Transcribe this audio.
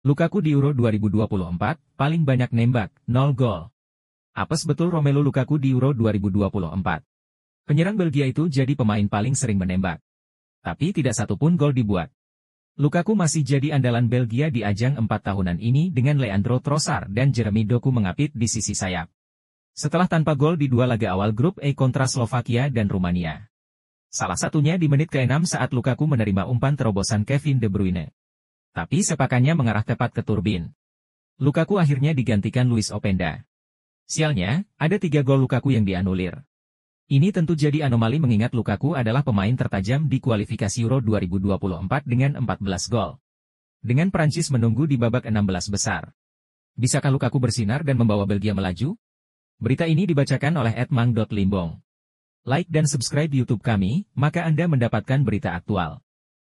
Lukaku di Euro 2024, paling banyak nembak, 0 gol. Apes betul Romelu Lukaku di Euro 2024. Penyerang Belgia itu jadi pemain paling sering menembak. Tapi tidak satu pun gol dibuat. Lukaku masih jadi andalan Belgia di ajang 4 tahunan ini dengan Leandro Trossard dan Jeremy Doku mengapit di sisi sayap. Setelah tanpa gol di dua laga awal grup E kontra Slovakia dan Rumania. Salah satunya di menit ke-6 saat Lukaku menerima umpan terobosan Kevin De Bruyne tapi sepakannya mengarah tepat ke turbin. Lukaku akhirnya digantikan Luis Openda. Sialnya, ada tiga gol Lukaku yang dianulir. Ini tentu jadi anomali mengingat Lukaku adalah pemain tertajam di kualifikasi Euro 2024 dengan 14 gol. Dengan Prancis menunggu di babak 16 besar. Bisakah Lukaku bersinar dan membawa Belgia melaju? Berita ini dibacakan oleh Edmang.limbong. Limbong. Like dan subscribe YouTube kami, maka Anda mendapatkan berita aktual.